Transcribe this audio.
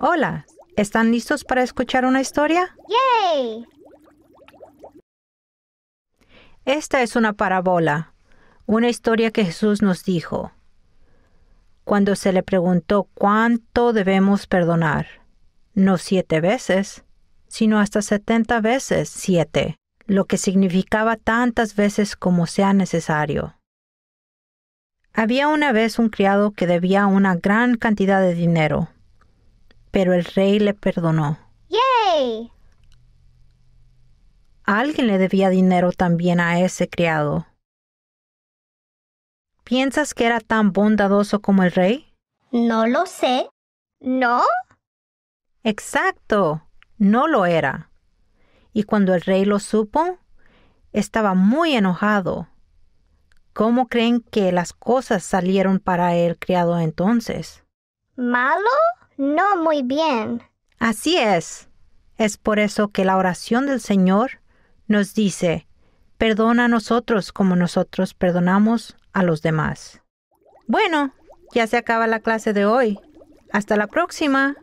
Hola, ¿están listos para escuchar una historia? ¡Yay! Esta es una parábola, una historia que Jesús nos dijo cuando se le preguntó cuánto debemos perdonar, no siete veces, sino hasta setenta veces siete, lo que significaba tantas veces como sea necesario. Había una vez un criado que debía una gran cantidad de dinero pero el rey le perdonó. ¡Yay! Alguien le debía dinero también a ese criado. ¿Piensas que era tan bondadoso como el rey? No lo sé. ¿No? Exacto. No lo era. Y cuando el rey lo supo, estaba muy enojado. ¿Cómo creen que las cosas salieron para el criado entonces? ¿Malo? no muy bien. Así es. Es por eso que la oración del Señor nos dice, perdona a nosotros como nosotros perdonamos a los demás. Bueno, ya se acaba la clase de hoy. Hasta la próxima.